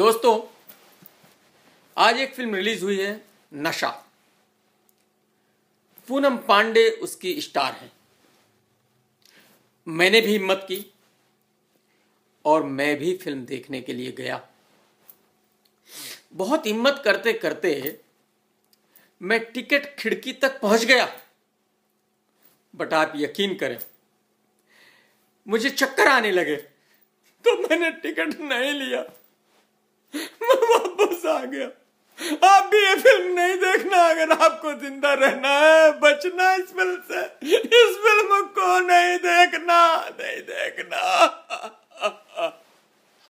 दोस्तों आज एक फिल्म रिलीज हुई है नशा पूनम पांडे उसकी स्टार है मैंने भी हिम्मत की और मैं भी फिल्म देखने के लिए गया बहुत हिम्मत करते करते मैं टिकट खिड़की तक पहुंच गया बट आप यकीन करें मुझे चक्कर आने लगे तो मैंने टिकट नहीं लिया आ गया आप भी ये फिल्म नहीं देखना अगर आपको जिंदा रहना है बचना इस फिल्म से इस फिल्म को नहीं देखना नहीं देखना